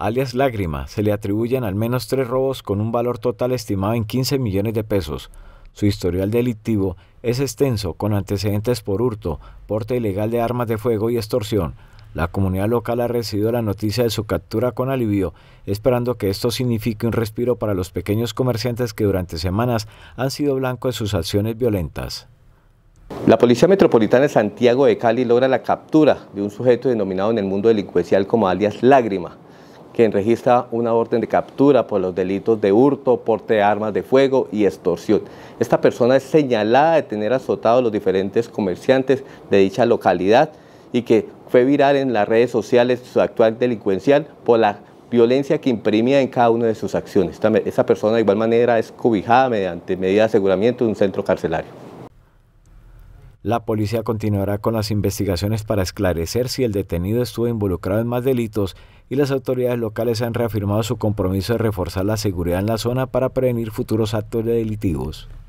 alias Lágrima, se le atribuyen al menos tres robos con un valor total estimado en 15 millones de pesos. Su historial delictivo es extenso, con antecedentes por hurto, porte ilegal de armas de fuego y extorsión. La comunidad local ha recibido la noticia de su captura con alivio, esperando que esto signifique un respiro para los pequeños comerciantes que durante semanas han sido blanco de sus acciones violentas. La Policía Metropolitana de Santiago de Cali logra la captura de un sujeto denominado en el mundo delincuencial como alias Lágrima, quien registra una orden de captura por los delitos de hurto, porte de armas de fuego y extorsión. Esta persona es señalada de tener azotado a los diferentes comerciantes de dicha localidad y que fue viral en las redes sociales su actual delincuencial por la violencia que imprimía en cada una de sus acciones. Esta, persona de igual manera es cobijada mediante medidas de aseguramiento en un centro carcelario. La policía continuará con las investigaciones para esclarecer si el detenido estuvo involucrado en más delitos y las autoridades locales han reafirmado su compromiso de reforzar la seguridad en la zona para prevenir futuros actos delictivos. delitivos.